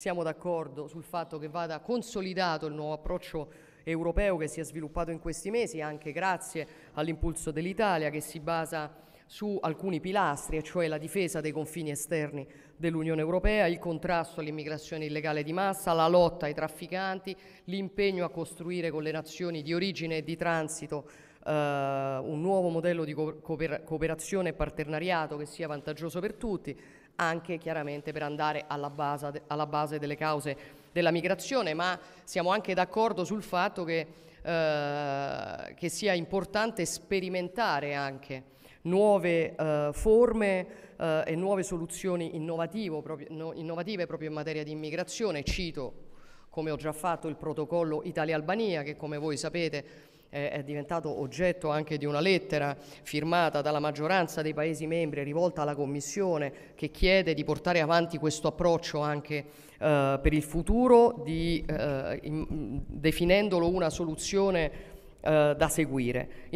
Siamo d'accordo sul fatto che vada consolidato il nuovo approccio europeo che si è sviluppato in questi mesi, anche grazie all'impulso dell'Italia che si basa su alcuni pilastri, e cioè la difesa dei confini esterni dell'Unione Europea, il contrasto all'immigrazione illegale di massa, la lotta ai trafficanti, l'impegno a costruire con le nazioni di origine e di transito eh, un nuovo modello di cooper- cooperazione e partenariato che sia vantaggioso per tutti, anche chiaramente per andare alla base, de- alla base delle cause della migrazione, ma siamo anche d'accordo sul fatto che, eh, che sia importante sperimentare anche nuove eh, forme eh, e nuove soluzioni proprio, no, innovative proprio in materia di immigrazione. Cito come ho già fatto il protocollo Italia-Albania che come voi sapete eh, è diventato oggetto anche di una lettera firmata dalla maggioranza dei Paesi membri rivolta alla Commissione che chiede di portare avanti questo approccio anche eh, per il futuro, di, eh, in, definendolo una soluzione eh, da seguire.